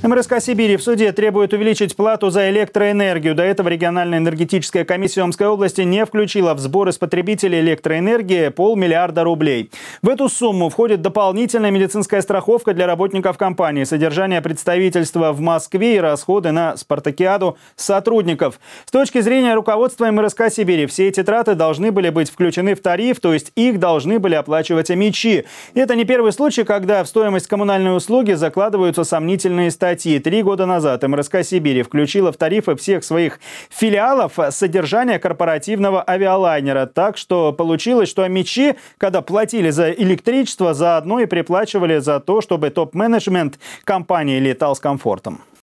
МРСК Сибири в суде требует увеличить плату за электроэнергию. До этого региональная энергетическая комиссия Омской области не включила в сборы из потребителей электроэнергии полмиллиарда рублей. В эту сумму входит дополнительная медицинская страховка для работников компании, содержание представительства в Москве и расходы на спартакиаду сотрудников. С точки зрения руководства МРСК Сибири, все эти траты должны были быть включены в тариф, то есть их должны были оплачивать омичи. Это не первый случай, когда в стоимость коммунальной услуги закладываются сомнительные статьи статьи. Три года назад МРСК Сибири включила в тарифы всех своих филиалов содержание корпоративного авиалайнера. Так что получилось, что мечи, когда платили за электричество, заодно и приплачивали за то, чтобы топ-менеджмент компании летал с комфортом.